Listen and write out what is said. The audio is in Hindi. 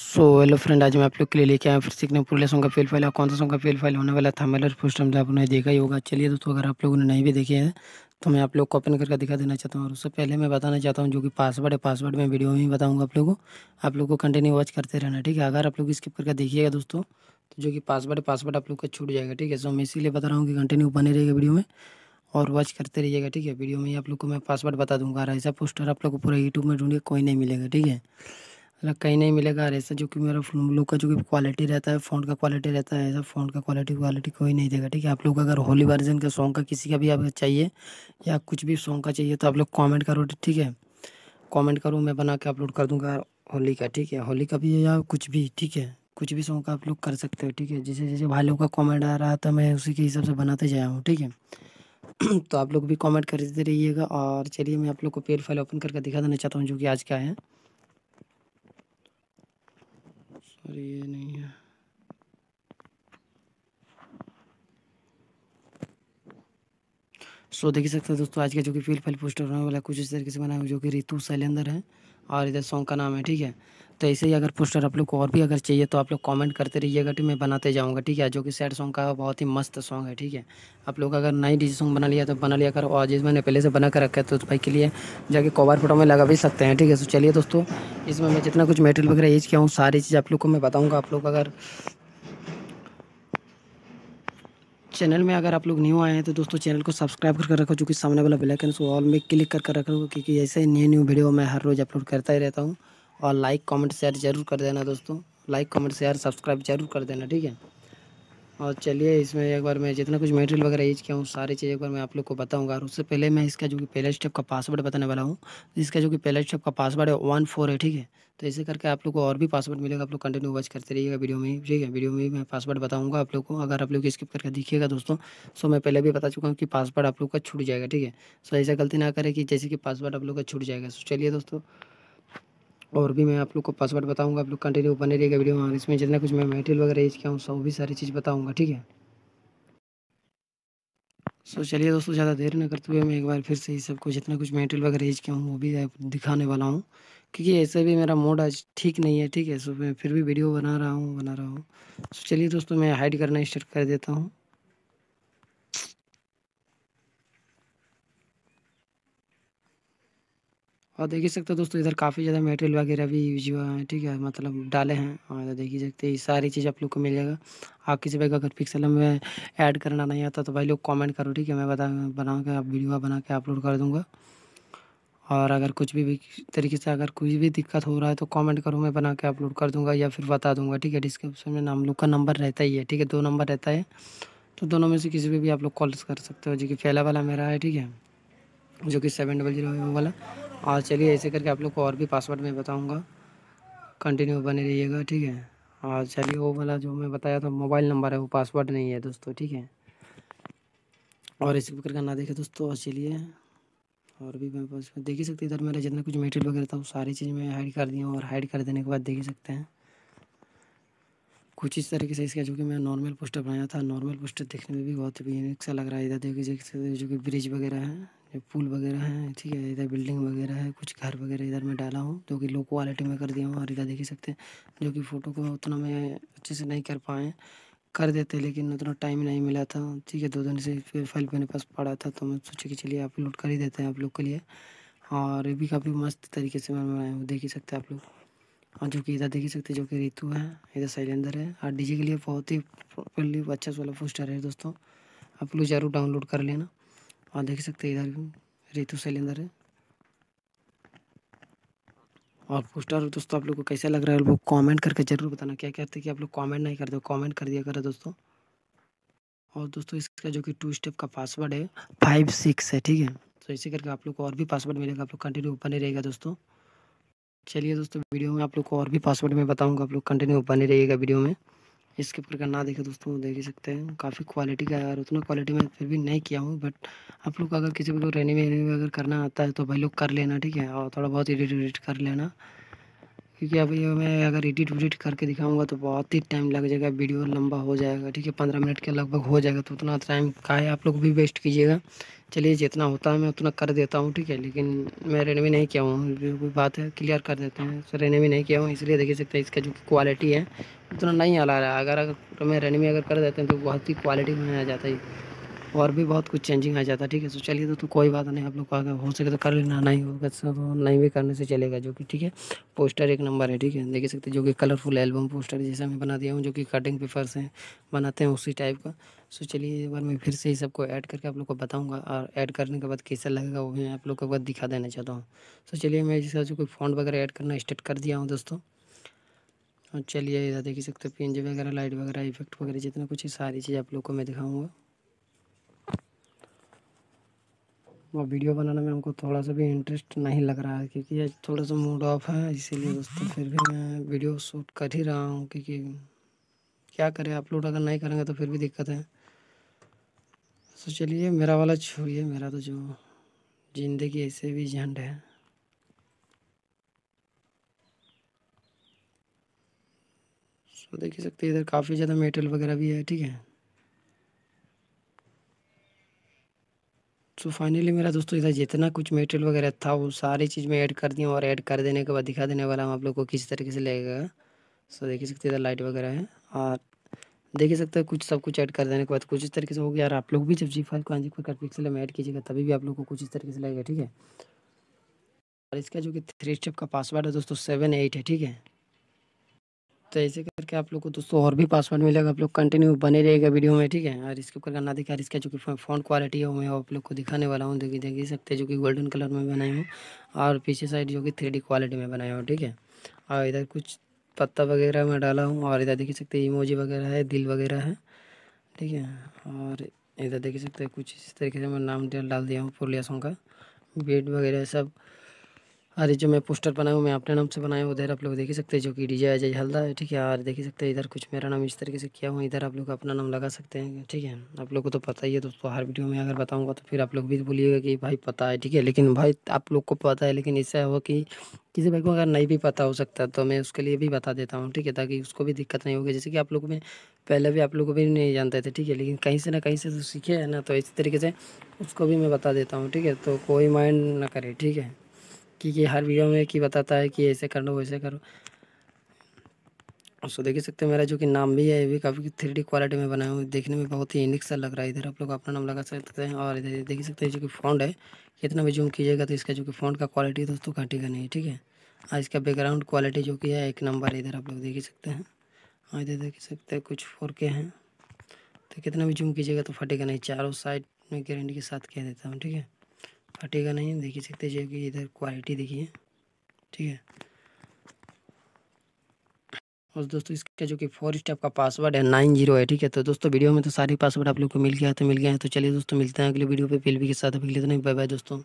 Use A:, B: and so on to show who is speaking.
A: सो हेलो फ्रेंड आज मैं आप लोग के लिए लेके आया फिर सीखने पूरे सॉन्ग का फेल फाइल कौन सा सॉन्ग का फेल फाइल होने वाला था और फर्स्ट टाइम आपने देखा ही होगा चलिए दोस्तों अगर आप लोगों ने नहीं भी देखे हैं तो मैं आप लोग को ओपन करके दिखा देना चाहता हूँ और उससे पहले मैं बताना चाहता हूँ जो कि पासवर्ड है पासवर्ड में वीडियो में ही बताऊँगा आप लोगों को आप लोग को कंटिन्यू वॉच करते रहना ठीक है अगर आप लोग स्किप करके देखिएगा दोस्तों तो जो कि पासवर्ड पासवर्ड आप लोग का छूट जाएगा ठीक है सो मैं इसीलिए बता रहा हूँ कि कंटिन्यू बने रहेगा वीडियो में और वॉच करते रहिएगा ठीक है वीडियो में ही आप लोग को मैं पासवर्ड बता दूँगा ऐसा पोस्टर आप लोग को पूरा यूट्यूब में ढूंढिए कोई नहीं मिलेगा ठीक है अलग मतलब कहीं नहीं मिलेगा और ऐसा जो कि मेरा लोग का जो कि क्वालिटी रहता है फ़ोन का क्वालिटी रहता है ऐसा फ़ोन का क्वालिटी क्वालिटी कोई नहीं देगा ठीक है आप लोग अगर होली वर्जन का सॉन्ग का किसी का भी आप चाहिए या कुछ भी सॉन्ग का चाहिए तो आप लोग कॉमेंट करो ठीक है कॉमेंट करो मैं बना के अपलोड कर दूँगा होली का ठीक है होली का भी या कुछ भी ठीक है कुछ भी सॉन्ग का आप लोग कर सकते हो ठीक है जैसे जैसे भाई लोग का कॉमेंट आ रहा था मैं उसी के हिसाब से बनाते जाया हूँ ठीक है तो आप लोग भी कमेंट करते रहिएगा और चलिए मैं आप लोग को पेड फाइल ओपन करके दिखा देना चाहता हूँ जो कि आज क्या है पर ये नहीं है सो देख देख सकते हैं दोस्तों आज का जो कि फील फाइल पोस्टर होने वाला कुछ इस तरीके से बना है जो कि रितु सैलेंदर है और इधर सॉन्ग का नाम है ठीक है तो ऐसे ही अगर पोस्टर आप लोग को और भी अगर चाहिए तो आप लोग कमेंट करते रहिएगा कि तो मैं बनाते जाऊँगा ठीक है जो कि सैड सॉन्ग का बहुत ही मस्त सॉन्ग है ठीक है आप लोग अगर नई डी सॉन्ग बना लिया तो बना लिया करो और जिस मैंने पहले से बना कर रखा है तो भाई के लिए जाके कवर फोटो में लगा भी सकते हैं ठीक है तो चलिए दोस्तों इसमें मैं जितना कुछ मेटेरियल वगैरह यूज किया हूँ सारी चीज़ आप लोग को मैं बताऊँगा आप लोग अगर चैनल में अगर आप लोग न्यू आए हैं तो दोस्तों चैनल को सब्सक्राइब करके रखो जो कि सामने वाला बेल आइकन सो ऑल में क्लिक करके रख रखो क्योंकि ऐसे ही न्यू न्यू वीडियो मैं हर रोज़ अपलोड करता ही रहता हूँ और लाइक कमेंट शेयर जरूर कर देना दोस्तों लाइक कमेंट शेयर सब्सक्राइब जरूर कर देना ठीक है और चलिए इसमें एक बार मैं जितना कुछ मटेरियल वगैरह यूज़ किया हूँ सारी चीज़ एक बार मैं आप लोग को बताऊँगा और उससे पहले मैं इसका जो कि पहले स्टेप का पासवर्ड बताने वाला हूँ इसका जो कि पहले स्टेप का पासवर्ड है वन फोर है ठीक है तो ऐसे करके आप लोग को और भी पासवर्ड मिलेगा आप लोग कंटिन्यू वॉच करते रहिएगा वीडियो में ठीक है वीडियो में मैं पासवर्ड बताऊँगा आप लोग को अगर आप लोग स्किप करके दिखिएगा दोस्तों सो तो मैं पहले भी बता चुका हूँ कि पासवर्ड आप लोग का छूट जाएगा ठीक है सो ऐसा गलती ना करें कि जैसे कि पासवर्ड आप लोग का छूट जाएगा सो चलिए दोस्तों और भी मैं आप लोग को पासवर्ड बताऊँगा आप लोग कंटिन्यू बने रहिएगा वीडियो में इसमें जितना कुछ मैं मेटेरियल वगैरह यूज़ किया हूँ सब भी सारी चीज़ बताऊँगा ठीक है सो चलिए दोस्तों ज़्यादा देर ना करते हुए मैं एक बार फिर से ही सब कुछ जितना कुछ मेटेरियल वगैरह यूज किया हूँ वो भी दिखाने वाला हूँ क्योंकि ऐसे भी मेरा मूड आज ठीक नहीं है ठीक है सो मैं फिर भी वीडियो बना रहा हूँ बना रहा हूँ सो चलिए दोस्तों मैं हाइड करना स्टार्ट कर देता हूँ और देख ही सकते हो दोस्तों इधर काफ़ी ज़्यादा मेटेरियल वगैरह भी यूज हुआ है ठीक है मतलब डाले हैं और देख ही सकते हैं ये सारी चीज़ आप लोग को मिल जाएगा आप किसी भाई का अगर पिक्सल में ऐड करना नहीं आता तो भाई लोग कमेंट करो ठीक है मैं बता बना के आप वीडियो बना के अपलोड कर दूँगा और अगर कुछ भी, भी तरीके से अगर कुछ भी दिक्कत हो रहा है तो कमेंट करो मैं बना के अपलोड कर दूंगा या फिर बता दूंगा ठीक है डिस्क्रिप्शन में हम लोग का नंबर रहता ही है ठीक है दो नंबर रहता है तो दोनों में से किसी भी, भी आप लोग कॉल कर सकते हो जो कि पहला वाला मेरा है ठीक है जो कि सेवन डबल जीरो वाला और चलिए ऐसे करके आप लोग को और भी पासवर्ड मैं बताऊँगा कंटिन्यू बने रहिएगा ठीक है और चलिए वो वाला जो मैं बताया था मोबाइल नंबर है वो पासवर्ड नहीं है दोस्तों ठीक है और प्रकार करके ना देखे दोस्तों और चलिए और भी मैं बस देख ही सकते इधर मेरा जितना कुछ मेटेरियल वगैरह था वो सारी चीज़ मैं हाइड कर दी हूँ और हाइड कर देने के बाद देख ही सकते हैं कुछ इस तरीके से इसका जो कि मैं नॉर्मल पोस्टर बनाया था नॉर्मल पोस्टर देखने में भी बहुत ही यूनिक सा अच्छा लग रहा है इधर देखिए जो कि ब्रिज वगैरह है पुल वगैरह हैं ठीक है इधर बिल्डिंग वगैरह है कुछ घर वगैरह इधर मैं डाला हूँ जो कि लो क्वालिटी में कर दिया हूँ और इधर देख ही सकते हैं जो कि फ़ोटो को उतना मैं अच्छे से नहीं कर पाए कर देते लेकिन उतना टाइम नहीं मिला था ठीक है दो दिन से फिर फाइल मेरे पास पड़ा था तो मैं सोचा कि चलिए अपलोड कर ही देते हैं आप लोग के लिए और ये भी काफ़ी मस्त तरीके से मैं बनाया हूँ देख ही सकते हैं आप लोग और जो कि इधर देख ही सकते जो कि रितु है इधर शैलेंद्र है और डीजे के लिए बहुत ही अच्छा वाला पोस्टर है दोस्तों आप लोग ज़रूर डाउनलोड कर लेना और देख सकते हैं इधर भी रितु शैलेंद्र है और पोस्टर दोस्तों आप लोग को कैसा लग रहा है लोग कमेंट करके ज़रूर बताना क्या कहते हैं कि आप लोग कमेंट नहीं करते कमेंट कर दिया करें दोस्तों और दोस्तों इसका जो कि टू स्टेप का पासवर्ड है फाइव सिक्स है ठीक है तो इसी करके आप लोग को और भी पासवर्ड मिलेगा आप लोग कंटिन्यू ही रहेगा दोस्तों चलिए दोस्तों वीडियो में आप लोग को और भी पासवर्ड में बताऊँगा आप लोग कंटिन्यू ही रहेगा वीडियो में स्किप करके ना देखे दोस्तों देख ही सकते हैं काफ़ी क्वालिटी का है और उतना क्वालिटी में फिर भी नहीं किया हूँ बट आप लोग अगर किसी को रहने में अगर करना आता है तो भाई लोग कर लेना ठीक है और थोड़ा बहुत एडिट उडिट कर लेना क्योंकि अभी मैं अगर एडिट उडिट करके दिखाऊंगा तो बहुत ही टाइम लग जाएगा वीडियो लंबा हो जाएगा ठीक है पंद्रह मिनट के लगभग हो जाएगा तो उतना टाइम का है आप लोग भी वेस्ट कीजिएगा चलिए जितना होता है मैं उतना कर देता हूँ ठीक है लेकिन मैं रेनवे नहीं किया हूँ कोई बात है क्लियर कर देते हैं सर रेनवे नहीं किया हूँ इसलिए देख सकते हैं इसका जो क्वालिटी है उतना नहीं आ रहा है अगर अगर मैं रेनवे अगर कर देते हैं तो बहुत ही क्वालिटी में आ जाता है और भी बहुत कुछ चेंजिंग आ जाता है ठीक है तो चलिए तो कोई बात नहीं आप लोग को अगर हो सके तो कर लेना नहीं होगा तो नहीं भी करने से चलेगा जो कि ठीक है पोस्टर एक नंबर है ठीक है देख सकते जो कि कलरफुल एल्बम पोस्टर जैसा मैं बना दिया हूँ जो कि कटिंग पेपर से बनाते हैं उसी टाइप का सो चलिए एक बार मैं फिर से ही सबको ऐड करके आप लोग को बताऊँगा और ऐड करने के बाद कैसा लगेगा वो मैं आप लोग को बाद दिखा देना चाहता हूँ सो चलिए मैं जिस जो कोई फ़ॉन्ट वगैरह ऐड करना स्टार्ट कर दिया हूँ दोस्तों और चलिए इधर देख सकते हो पी वगैरह लाइट वगैरह इफेक्ट वगैरह जितना कुछ है सारी चीज़ आप लोग को मैं दिखाऊँगा और वीडियो बनाने में हमको थोड़ा सा भी इंटरेस्ट नहीं लग रहा है क्योंकि थोड़ा सा मूड ऑफ है इसीलिए दोस्तों फिर भी मैं वीडियो शूट कर ही रहा हूँ क्योंकि क्या करें अपलोड अगर नहीं करेंगे तो फिर भी दिक्कत है तो चलिए मेरा वाला छोड़िए मेरा तो जो ज़िंदगी ऐसे भी झंड है तो देख ही सकते हैं इधर काफ़ी ज़्यादा मेटल वगैरह भी है ठीक है सो फाइनली मेरा दोस्तों इधर जितना कुछ मेटेरियल वगैरह था वो सारी चीज़ मैं ऐड कर दिया और ऐड कर देने के बाद दिखा देने वाला हम आप लोग को किस तरीके से लगेगा सो देख सकते इधर लाइट वगैरह है और देख सकते हैं कुछ सब कुछ ऐड कर देने के बाद कुछ इस तरीके से हो गया और आप लोग भी जब जी फाइव पाँच जी कर पिक्सल में ऐड कीजिएगा तभी भी आप लोग को कुछ इस तरीके से लगेगा ठीक है और इसका जो कि थ्री स्टेप का पासवर्ड है दोस्तों सेवन एट है ठीक है तो ऐसे करके आप लोग को दोस्तों और भी पासवर्ड मिलेगा आप लोग कंटिन्यू बने रहेगा वीडियो में ठीक है और इसके ऊपर ना दिखा इसका जो कि फ़ॉन्ट क्वालिटी है मैं आप लोग को दिखाने वाला हूँ देखिए देख ही सकते हैं जो कि गोल्डन कलर में बनाई हूँ और पीछे साइड जो कि थ्री क्वालिटी में बनाया हूँ ठीक है और इधर कुछ पत्ता वगैरह मैं डाला हूँ और इधर देख सकते हैं इमोजी वगैरह है दिल वगैरह है ठीक है और इधर देख सकते हैं कुछ इस तरीके से मैं नाम डाल दिया हूँ पुरलिया सॉन्ग का बेड वगैरह सब और जो मैं पोस्टर बनाया हूँ मैं अपने नाम से बनाया हूँ उधर आप लोग देख सकते हैं जो कि डीजे अजय हल्दा है ठीक है और देख सकते हैं इधर कुछ मेरा नाम इस तरीके से किया हुआ इधर आप लोग अपना नाम लगा सकते हैं ठीक है आप लोग को तो पता ही है दोस्तों हर वीडियो में अगर बताऊँगा तो फिर आप लोग भी तो बोलिएगा कि भाई पता है ठीक है लेकिन भाई आप लोग को पता है लेकिन इससे हो कि किसी भाई को अगर नहीं भी पता हो सकता तो मैं उसके लिए भी बता देता हूँ ठीक है ताकि उसको भी दिक्कत नहीं होगी जैसे कि आप लोग में पहले भी आप लोग भी नहीं जानते थे ठीक है लेकिन कहीं से ना कहीं से तो सीखे है ना तो इसी तरीके से उसको भी मैं बता देता हूँ ठीक है तो कोई माइंड ना करे ठीक है कि ये हर वीडियो में कि बताता है कि ऐसे कर लो वैसे करो उसको देख सकते हो मेरा जो कि नाम भी है ये भी काफ़ी थ्री डी क्वालिटी में बनाया है देखने में बहुत ही यूनिक सा लग रहा है इधर आप लोग अपना नाम लगा सकते हैं और इधर देख सकते हैं जो कि फ़ॉन्ट है कितना भी जूम कीजिएगा तो इसका जो कि फ़ॉन्ट का क्वालिटी दोस्तों घटेगा नहीं ठीक है और इसका बैकग्राउंड क्वालिटी जो कि है एक नंबर इधर आप लोग देख ही सकते हैं और इधर देख सकते हैं कुछ फोर के हैं तो कितना भी जूम कीजिएगा तो फटेगा नहीं चारों साइड में गारंटी के साथ कह देता हूँ ठीक है फटेगा नहीं देख ही सकते जो कि इधर क्वालिटी देखिए ठीक है और दोस्तों इसका जो कि फोर स्टेप का पासवर्ड है नाइन जीरो है ठीक है तो दोस्तों वीडियो में तो सारे पासवर्ड आप लोग को मिल गया तो मिल गया है तो चलिए दोस्तों मिलते हैं अगले वीडियो पे भी के साथ अभी लेते तो नहीं बाय बाय दोस्तों